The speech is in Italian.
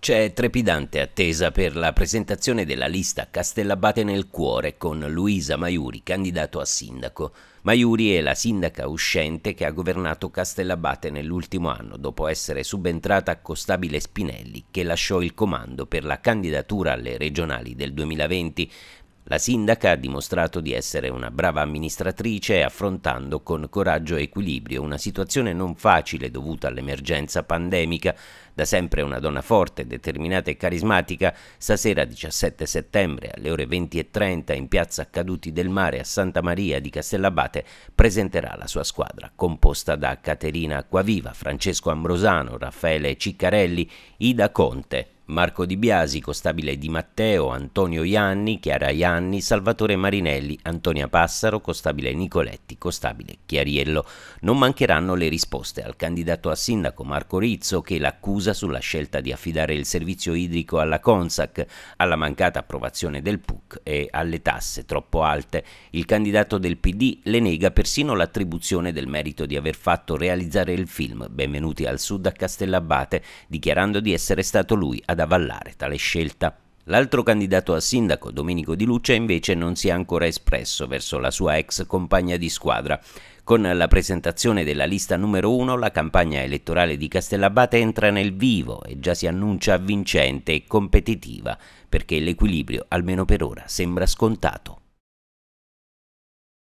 C'è trepidante attesa per la presentazione della lista Castellabate nel cuore con Luisa Maiuri, candidato a sindaco. Maiuri è la sindaca uscente che ha governato Castellabate nell'ultimo anno dopo essere subentrata a Costabile Spinelli che lasciò il comando per la candidatura alle regionali del 2020. La sindaca ha dimostrato di essere una brava amministratrice affrontando con coraggio e equilibrio una situazione non facile dovuta all'emergenza pandemica. Da sempre una donna forte, determinata e carismatica, stasera 17 settembre alle ore 20.30 in piazza Caduti del Mare a Santa Maria di Castellabate presenterà la sua squadra, composta da Caterina Acquaviva, Francesco Ambrosano, Raffaele Ciccarelli, Ida Conte. Marco Di Biasi, Costabile Di Matteo, Antonio Ianni, Chiara Ianni, Salvatore Marinelli, Antonia Passaro, Costabile Nicoletti, Costabile Chiariello. Non mancheranno le risposte al candidato a sindaco Marco Rizzo che l'accusa sulla scelta di affidare il servizio idrico alla Consac, alla mancata approvazione del PUC e alle tasse troppo alte. Il candidato del PD le nega persino l'attribuzione del merito di aver fatto realizzare il film Benvenuti al Sud a Castellabate, dichiarando di essere stato lui ad ad avallare tale scelta. L'altro candidato a sindaco, Domenico Di Luccia, invece non si è ancora espresso verso la sua ex compagna di squadra. Con la presentazione della lista numero uno, la campagna elettorale di Castellabate entra nel vivo e già si annuncia vincente e competitiva, perché l'equilibrio, almeno per ora, sembra scontato.